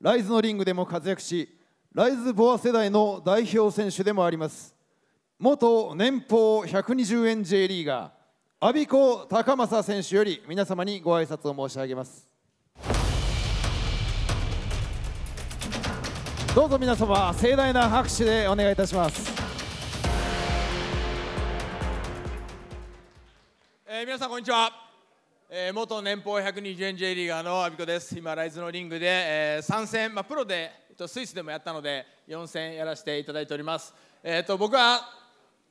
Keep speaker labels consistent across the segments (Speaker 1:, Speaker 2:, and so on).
Speaker 1: ライズのリングでも活躍しライズボア世代の代表選手でもあります元年俸120円 J リーガー阿孫子高政選手より皆様にご挨拶を申し上げますどうぞ皆様盛大な拍手でお願いいたします、
Speaker 2: えー、皆さんこんにちはえ元年俸120円 J リーガーの阿ビ子です今ライズのリングで、え3戦、まあ、プロで、と、スイスでもやったので4戦やらせていただいております、えー、っと僕は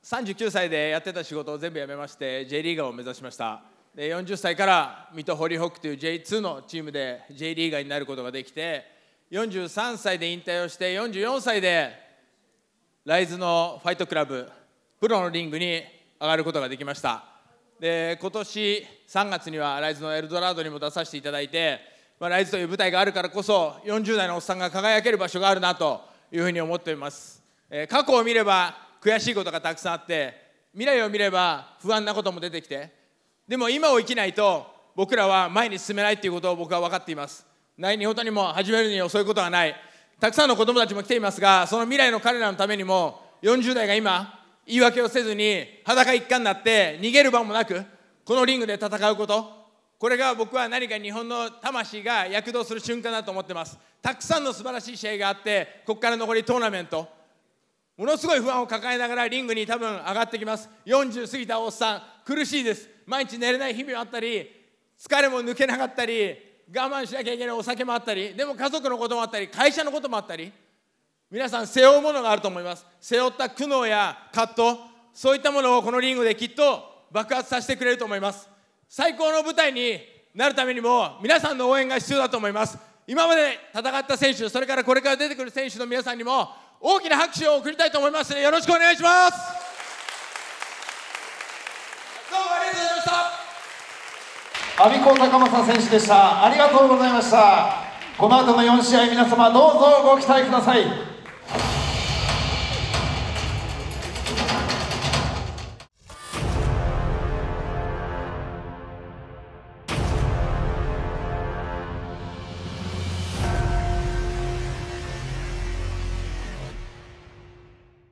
Speaker 2: 39歳でやってた仕事を全部やめまして J リーガーを目指しましたで40歳から水戸ホリホックという J2 のチームで J リーガーになることができて43歳で引退をして44歳でライズのファイトクラブプロのリングに上がることができましたで今年3月にはライズのエルドラードにも出させていただいて、まあ、ライズという舞台があるからこそ40代のおっさんが輝ける場所があるなというふうに思っています、えー、過去を見れば悔しいことがたくさんあって未来を見れば不安なことも出てきてでも今を生きないと僕らは前に進めないっていうことを僕は分かっています何いにも始めるには遅いことはないたくさんの子どもたちも来ていますがその未来の彼らのためにも40代が今言い訳をせずに裸一貫になって逃げる場もなくこのリングで戦うことこれが僕は何か日本の魂が躍動する瞬間だと思ってますたくさんの素晴らしい試合があってここから残りトーナメントものすごい不安を抱えながらリングに多分上がってきます40過ぎたおっさん苦しいです毎日寝れない日々もあったり疲れも抜けなかったり我慢しなきゃいけないお酒もあったりでも家族のこともあったり会社のこともあったり皆さん背負うものがあると思います背負った苦悩や葛藤そういったものをこのリングできっと爆発させてくれると思います最高の舞台になるためにも皆さんの応援が必要だと思います今まで戦った選手それからこれから出てくる選手の皆さんにも大きな拍手を送りたいと思いますのでよろしくお願いしますどうも
Speaker 3: ありがとうございました阿鼻子高政選手でしたありがとうございましたこの後の4試合皆様どうぞご期待ください